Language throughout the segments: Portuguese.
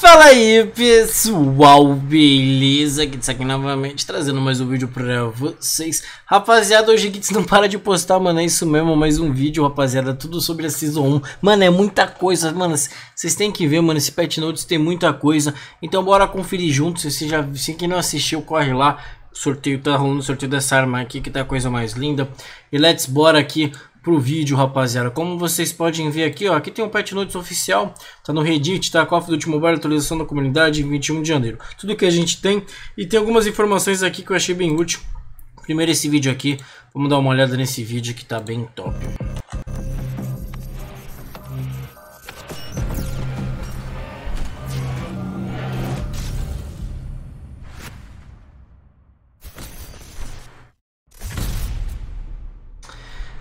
Fala aí pessoal, beleza? Kits aqui novamente trazendo mais um vídeo pra vocês Rapaziada, hoje Kits não para de postar, mano, é isso mesmo, mais um vídeo, rapaziada Tudo sobre a Season 1, mano, é muita coisa, mano Vocês têm que ver, mano, esse Pet Notes tem muita coisa Então bora conferir juntos, se, já, se quem não assistiu, corre lá Sorteio, tá rolando o sorteio dessa arma aqui, que tá a coisa mais linda E let's bora aqui pro vídeo, rapaziada. Como vocês podem ver aqui, ó, aqui tem um patch notes oficial, tá no Reddit, tá? Call do Duty Mobile, atualização da comunidade, 21 de janeiro. Tudo que a gente tem e tem algumas informações aqui que eu achei bem útil. Primeiro esse vídeo aqui, vamos dar uma olhada nesse vídeo que tá bem top.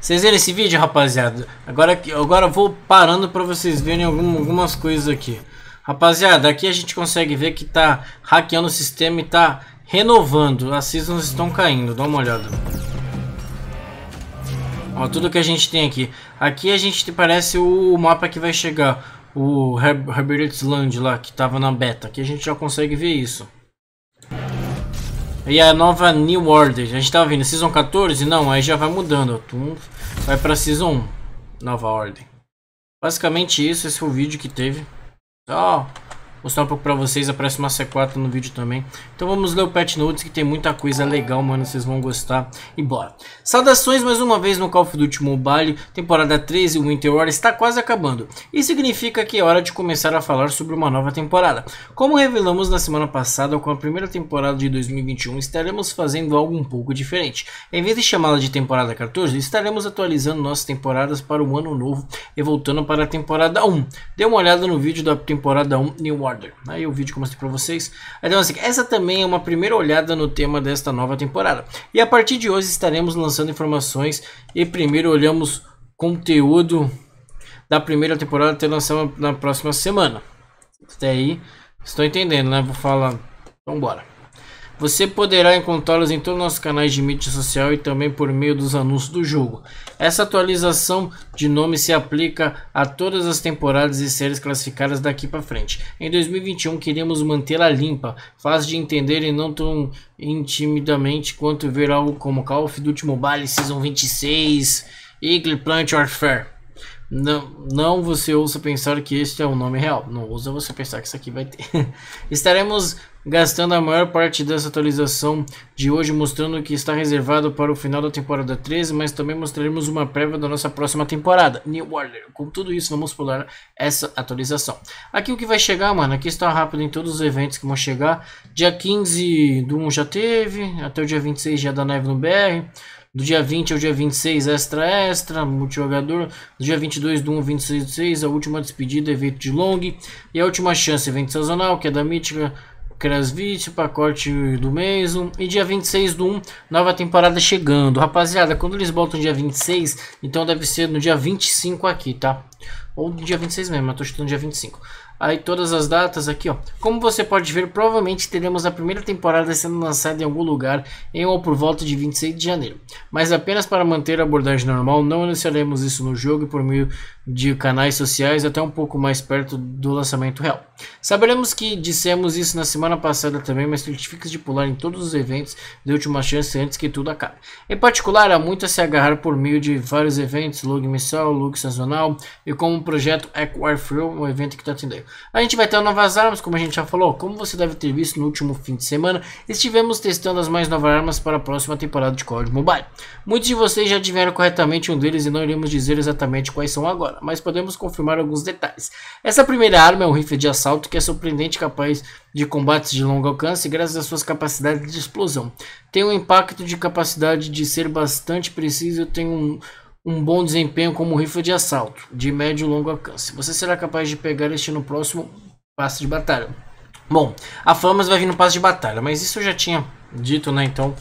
Vocês viram esse vídeo, rapaziada? Agora, agora vou parando para vocês verem algum, algumas coisas aqui. Rapaziada, aqui a gente consegue ver que tá hackeando o sistema e tá renovando. As seasons estão caindo, dá uma olhada. Ó, tudo que a gente tem aqui. Aqui a gente parece o mapa que vai chegar. O Herbert's Land lá, que tava na beta. Aqui a gente já consegue ver isso. E a nova New Order. A gente tava tá vendo Season 14? Não, aí já vai mudando. vai pra Season 1. Nova Ordem. Basicamente isso, esse foi o vídeo que teve. Tchau mostrar um pouco pra vocês. Aparece uma C4 no vídeo também. Então vamos ler o patch notes que tem muita coisa legal, mano. Vocês vão gostar. E bora. Saudações mais uma vez no Call of Duty Mobile. Temporada 13 Winter War está quase acabando. Isso significa que é hora de começar a falar sobre uma nova temporada. Como revelamos na semana passada, com a primeira temporada de 2021, estaremos fazendo algo um pouco diferente. Em vez de chamá-la de temporada 14, estaremos atualizando nossas temporadas para o ano novo e voltando para a temporada 1. Dê uma olhada no vídeo da temporada 1 New Aí o vídeo que eu mostrei para vocês. Então, assim, essa também é uma primeira olhada no tema desta nova temporada. E a partir de hoje estaremos lançando informações e primeiro olhamos conteúdo da primeira temporada até lançar na próxima semana. Até aí, estou entendendo, né? Vou falar. Vamos embora. Você poderá encontrá las em todos os nossos canais de mídia social e também por meio dos anúncios do jogo. Essa atualização de nome se aplica a todas as temporadas e séries classificadas daqui para frente. Em 2021 queremos mantê-la limpa, fácil de entender e não tão intimidamente quanto ver algo como Call of Duty Mobile Season 26, Eagle Plant Warfare. Não, não você ousa pensar que este é o um nome real. Não ousa você pensar que isso aqui vai ter. Estaremos gastando a maior parte dessa atualização de hoje mostrando o que está reservado para o final da temporada 13, mas também mostraremos uma prévia da nossa próxima temporada, New Order. Com tudo isso, vamos pular essa atualização. Aqui o que vai chegar, mano, aqui está rápido em todos os eventos que vão chegar. Dia 15 do 1 já teve, até o dia 26 já da neve no BR. Do dia 20 ao dia 26, extra extra, multijogador. Do dia 22 do 1 26 do a última despedida, evento de long. E a última chance, evento sazonal, que é da mítica Krasvit, pacote do mês. E dia 26 do 1, nova temporada chegando. Rapaziada, quando eles botam dia 26, então deve ser no dia 25 aqui, tá? Ou no dia 26 mesmo, mas tô estudando dia 25 aí todas as datas aqui, ó. Como você pode ver, provavelmente teremos a primeira temporada sendo lançada em algum lugar em ou por volta de 26 de janeiro. Mas apenas para manter a abordagem normal, não anunciaremos isso no jogo e por meio de canais sociais até um pouco mais perto do lançamento real. Saberemos que dissemos isso na semana passada também, mas certifique se de pular em todos os eventos de última chance antes que tudo acabe. Em particular, há muito a se agarrar por meio de vários eventos, log mensal, log sazonal e como o projeto Equarflow, um evento que está atendendo. A gente vai ter novas armas, como a gente já falou, como você deve ter visto no último fim de semana, estivemos testando as mais novas armas para a próxima temporada de Call Duty Mobile. Muitos de vocês já adivinharam corretamente um deles e não iremos dizer exatamente quais são agora, mas podemos confirmar alguns detalhes. Essa primeira arma é um rifle de assalto que é surpreendente capaz de combates de longo alcance graças às suas capacidades de explosão. Tem um impacto de capacidade de ser bastante preciso, tem um um bom desempenho como rifle de assalto, de médio e longo alcance. Você será capaz de pegar este no próximo passe de batalha. Bom, a Famas vai vir no passe de batalha, mas isso eu já tinha dito, né? Então,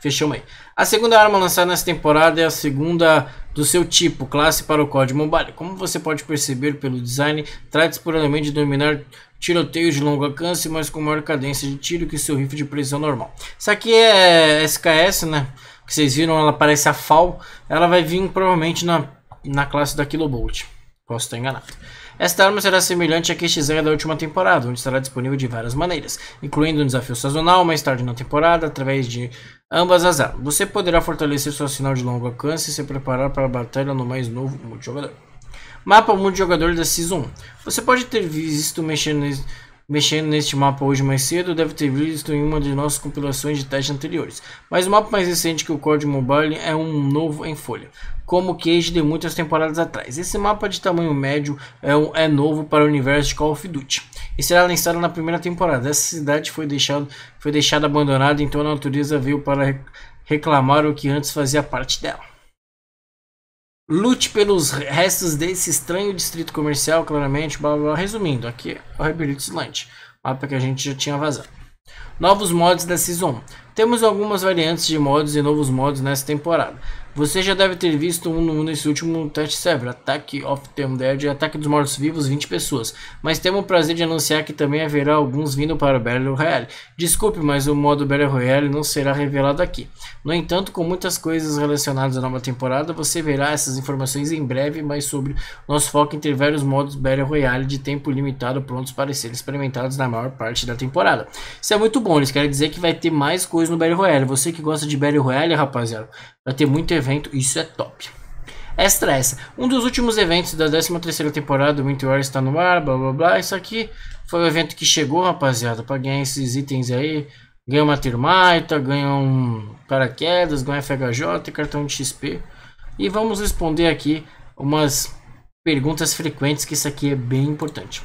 fechamos aí. A segunda arma lançada nessa temporada é a segunda do seu tipo, classe para o código mobile. Como você pode perceber pelo design, trata-se puramente de dominar tiroteios de longo alcance, mas com maior cadência de tiro que seu rifle de precisão normal. Isso aqui é SKS, né? que vocês viram, ela parece a FAL, ela vai vir provavelmente na, na classe da Kilobolt. Posso estar enganado. Esta arma será semelhante à Kishizenga da última temporada, onde estará disponível de várias maneiras, incluindo um desafio sazonal mais tarde na temporada, através de ambas as armas. Você poderá fortalecer seu sinal de longo alcance e se preparar para a batalha no mais novo multijogador. Mapa multijogador da Season 1. Você pode ter visto mexer nesse Mexendo neste mapa hoje mais cedo, deve ter visto em uma de nossas compilações de testes anteriores. Mas o mapa mais recente que o Code Mobile é um novo em folha, como o Cage de muitas temporadas atrás. Esse mapa de tamanho médio é, um, é novo para o universo de Call of Duty e será lançado na primeira temporada. Essa cidade foi, deixado, foi deixada abandonada, então a natureza veio para reclamar o que antes fazia parte dela. Lute pelos restos desse estranho distrito comercial, claramente, blá blá, Resumindo, aqui é o Rebelitos Land, mapa que a gente já tinha vazado. Novos mods da Season Temos algumas variantes de mods e novos mods nessa temporada. Você já deve ter visto um nesse último teste server, Ataque of the Dead, Ataque dos Mortos Vivos, 20 pessoas. Mas temos o prazer de anunciar que também haverá alguns vindo para o Battle Royale. Desculpe, mas o modo Battle Royale não será revelado aqui. No entanto, com muitas coisas relacionadas à nova temporada, você verá essas informações em breve, mas sobre nosso foco em ter vários modos Battle Royale de tempo limitado prontos para serem experimentados na maior parte da temporada. Isso é muito bom, eles querem dizer que vai ter mais coisas no Battle Royale. Você que gosta de Battle Royale, rapaziada, vai ter muito evento evento, isso é top. Extra essa. Um dos últimos eventos da 13 temporada do Winter está no ar, blá blá blá. Isso aqui foi o evento que chegou, rapaziada, para ganhar esses itens aí. Ganha uma termita, ganha um paraquedas, ganha FHJ, cartão de XP. E vamos responder aqui umas perguntas frequentes, que isso aqui é bem importante.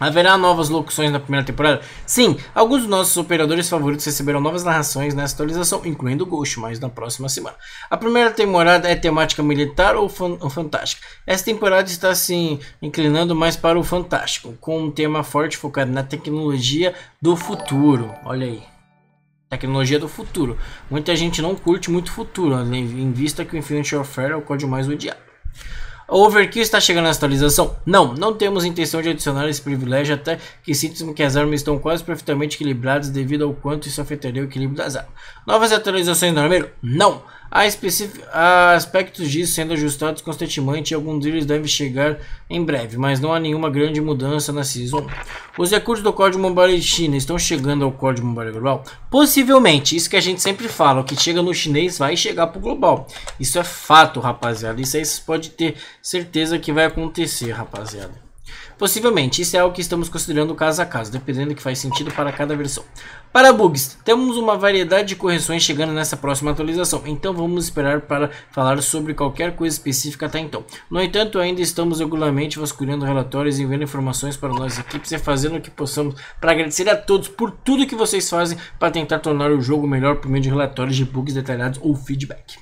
Haverá novas locuções na primeira temporada? Sim, alguns dos nossos operadores favoritos receberão novas narrações nessa atualização, incluindo o Ghost, mais na próxima semana. A primeira temporada é temática militar ou, fantástica? Essa temporada está se inclinando mais para o fantástico, com um tema forte focado na tecnologia do futuro. Olha aí. Tecnologia do futuro. Muita gente não curte muito futuro, em vista que o Infinity Warfare é o código mais odiado. O Overkill está chegando na atualização? Não, não temos intenção de adicionar esse privilégio até que sinto que as armas estão quase perfeitamente equilibradas devido ao quanto isso afetaria o equilíbrio das armas. Novas atualizações no armeiro? Não! Há, há aspectos disso sendo ajustados constantemente e alguns deles devem chegar em breve, mas não há nenhuma grande mudança na Season. Os recursos do Código Mobile China estão chegando ao Código Mobile Global? Possivelmente, isso que a gente sempre fala, o que chega no chinês vai chegar para o global. Isso é fato, rapaziada, isso aí vocês podem ter certeza que vai acontecer, rapaziada. Possivelmente, isso é algo que estamos considerando caso a caso, dependendo do que faz sentido para cada versão. Para bugs, temos uma variedade de correções chegando nessa próxima atualização, então vamos esperar para falar sobre qualquer coisa específica até então. No entanto, ainda estamos regularmente vasculhando relatórios e vendo informações para nossas equipes e fazendo o que possamos para agradecer a todos por tudo que vocês fazem para tentar tornar o jogo melhor por meio de relatórios de bugs detalhados ou feedback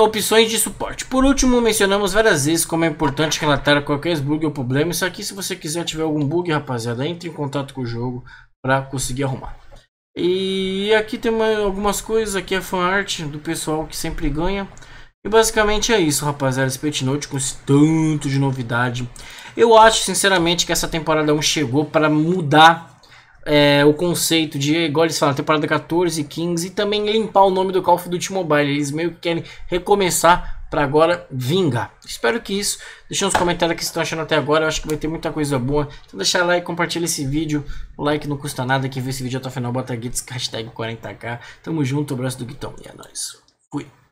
opções de suporte. Por último, mencionamos várias vezes como é importante relatar qualquer bug ou problema. Isso aqui, se você quiser tiver algum bug, rapaziada, entre em contato com o jogo para conseguir arrumar. E aqui tem uma, algumas coisas, aqui é fanart do pessoal que sempre ganha. E basicamente é isso, rapaziada, esse Pet Note com esse tanto de novidade. Eu acho, sinceramente, que essa temporada 1 chegou para mudar é, o conceito de, igual eles falam, temporada 14, 15, e também limpar o nome do Call of Duty Mobile. Eles meio que querem recomeçar para agora vingar. Espero que isso. Deixa nos comentários o que estão achando até agora. Eu acho que vai ter muita coisa boa. Então deixa like, compartilha esse vídeo. O like não custa nada. Quem vê esse vídeo até o final, bota Gits, hashtag 40k. Tamo junto, abraço do Guitão. E é nóis. Fui.